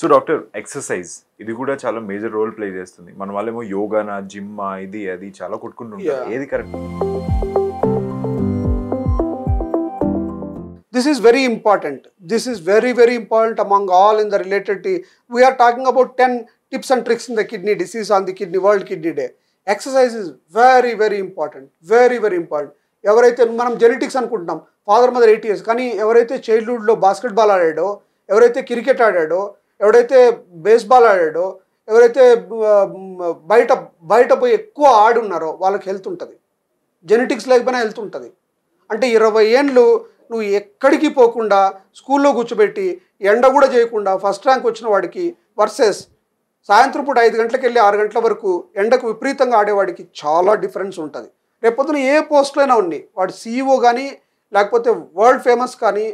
so doctor exercise ఇది కూడా చాలా మేజర్ రోల్ ప్లే చేస్తుంది మన వాళ్ళేమో యోగానా జిమ్ ఇది అది చాలా కొట్టుకుంటుంటారు ఏది correct this is very important this is very very important among all in the related we are talking about ten tips and tricks in the kidney disease on the kidney world kidney day exercise is very very important very very important ఎవరైతే మనం genetics అనుకుంటున్నాం father mother eight years కానీ ఎవరైతే చైల్డ్హుడ్లో basketball ఆడాడో ఎవరైతే cricket ఆడాడో ఎవడైతే baseball ఆడాడో ఎవరైతే బయట బయట పోయి ఎక్కువ ఆడున్నారో వాళ్ళకి హెల్త్ ఉంటుంది జెనెటిక్స్ లేకపోయినా హెల్త్ ఉంటుంది అంటే ఇరవై ఏండ్లు నువ్వు ఎక్కడికి పోకుండా స్కూల్లో కూర్చోబెట్టి ఎండ కూడా చేయకుండా ఫస్ట్ ర్యాంక్ వచ్చిన వాడికి వర్సెస్ సాయంత్రం పూట ఐదు గంటలకు వెళ్ళి ఆరు గంటల వరకు ఎండకు విపరీతంగా ఆడేవాడికి చాలా డిఫరెన్స్ ఉంటుంది రేపొద్దున ఏ అయినా ఉన్నాయి వాడు సీఈఓ కానీ లేకపోతే వరల్డ్ ఫేమస్ కానీ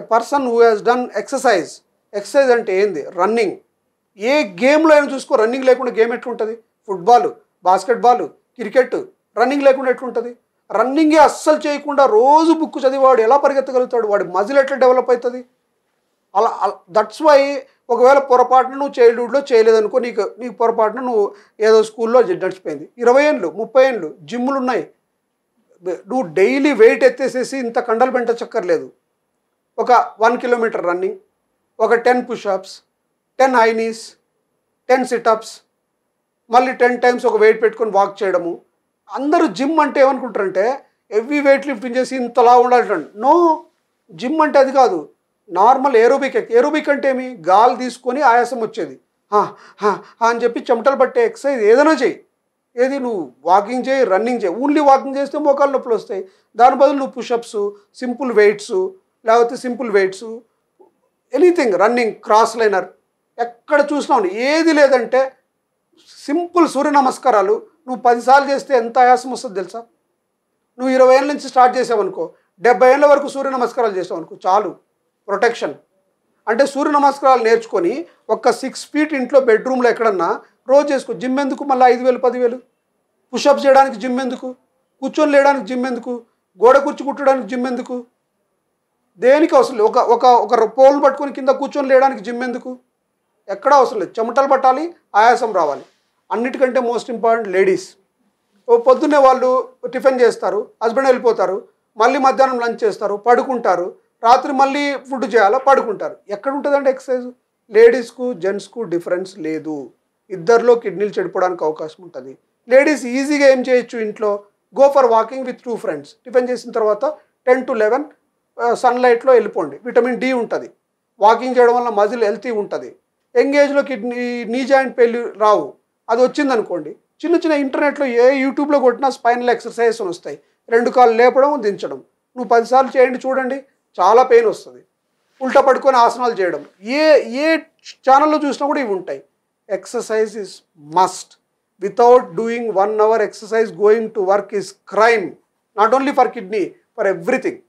a person who has done exercise exercise అంటే ఏంది రన్నింగ్ ఏ గేమ్లో అయినా చూసుకో రన్నింగ్ లేకుండా గేమ్ ఎట్లుంటుంది ఫుట్బాల్ బాస్కెట్బాల్ క్రికెట్ రన్నింగ్ లేకుండా ఎట్లుంటుంది రన్నింగే అస్సలు చేయకుండా రోజు బుక్ చదివాడు ఎలా పరిగెత్తగలుగుతాడు వాడి మజిల్ ఎట్లా డెవలప్ అవుతుంది అలా దట్స్ వై ఒకవేళ పొరపాటున నువ్వు చైల్డ్హుడ్లో చేయలేదనుకో నీకు నీకు పొరపాటున నువ్వు ఏదో స్కూల్లో నడిచిపోయింది ఇరవై ఏళ్ళు ముప్పై ఏళ్ళు జిమ్లు ఉన్నాయి నువ్వు డైలీ వెయిట్ ఎత్తేసేసి ఇంత కండలు పెంట చక్కర్లేదు ఒక వన్ కిలోమీటర్ రన్నింగ్ ఒక ten pushups ten knees ten situps మళ్ళీ టెన్ టైమ్స్ ఒక వెయిట్ పెట్టుకొని వాక్ చేయడము అందరూ జిమ్ అంటే ఏమనుకుంటారంటే ఎవ్రీ వెయిట్ లిఫ్టింగ్ చేసి ఇంతలా ఉండాలంటాడు నో జిమ్ అంటే అది కాదు నార్మల్ ఏరోబిక్ ఏరోబిక్ అంటే ఏమి గాలి తీసుకొని ఆయాసం వచ్చేది అని చెప్పి చెమటలు పట్టే ఎక్సర్సైజ్ ఏదైనా చేయి ఏది నువ్వు వాకింగ్ చేయి రన్నింగ్ చేయి ఓన్లీ వాకింగ్ చేస్తే మోకాలు నొప్పులు వస్తాయి దాని బదులు నువ్వు పుషప్స్ సింపుల్ వెయిట్స్ లేకపోతే simple weights anything running cross liner ఎక్కడ చూసినావు ఏది లేదంటే సింపుల్ సూర్య నమస్కారాలు నువ్వు పదిసార్లు చేస్తే ఎంత ఆయాసం వస్తుంది తెలుసా నువ్వు ఇరవై ఏళ్ళ నుంచి స్టార్ట్ చేసావనుకో డెబ్బై ఏళ్ళ వరకు సూర్య నమస్కారాలు చేసావనుకో చాలు ప్రొటెక్షన్ అంటే సూర్య నమస్కారాలు నేర్చుకొని ఒక్క సిక్స్ ఫీట్ ఇంట్లో బెడ్రూమ్లో ఎక్కడన్నా రోజు చేసుకో జిమ్ ఎందుకు మళ్ళీ ఐదు వేలు పదివేలు పుషప్ చేయడానికి జిమ్ ఎందుకు కూర్చొని లేయడానికి జిమ్ ఎందుకు గోడ కూర్చు కుట్టడానికి జిమ్ ఎందుకు దేనికి అవసరం లేదు ఒక ఒక పోల్ పట్టుకుని కింద కూర్చొని లేయడానికి జిమ్ ఎందుకు ఎక్కడ అవసరం లేదు చెమటలు పట్టాలి ఆయాసం రావాలి అన్నిటికంటే మోస్ట్ ఇంపార్టెంట్ లేడీస్ పొద్దున్నే వాళ్ళు టిఫిన్ చేస్తారు హస్బెండ్ వెళ్ళిపోతారు మళ్ళీ మధ్యాహ్నం లంచ్ చేస్తారు పడుకుంటారు రాత్రి మళ్ళీ ఫుడ్ చేయాలో పడుకుంటారు ఎక్కడ అంటే ఎక్సర్సైజ్ లేడీస్కు జెంట్స్కు డిఫరెన్స్ లేదు ఇద్దరిలో కిడ్నీలు చెడిపోవడానికి అవకాశం ఉంటుంది లేడీస్ ఈజీగా ఏం చేయొచ్చు ఇంట్లో go for walking with two friends tiffin చేసిన తర్వాత టెన్ టు లెవెన్ సన్లైట్లో వెళ్ళిపోండి విటమిన్ డి ఉంటుంది వాకింగ్ చేయడం వల్ల మజిల్ హెల్తీ ఉంటుంది ఎంగేజ్లో కిడ్నీ నీ జాయింట్ పెళ్ళి రావు అది వచ్చిందనుకోండి చిన్న చిన్న ఇంటర్నెట్లో ఏ యూట్యూబ్లో కొట్టినా స్పైనల్ ఎక్సర్సైజ్ వస్తాయి రెండు కాళ్ళు లేపడం దించడం నువ్వు పదిసార్లు చేయండి చూడండి చాలా పెయిన్ వస్తుంది ఉల్టా పడుకొని ఆసనాలు చేయడం ఏ ఏ ఛానల్లో చూసినా కూడా ఇవి ఉంటాయి exercise is must without doing one hour exercise going to work is crime not only for kidney for everything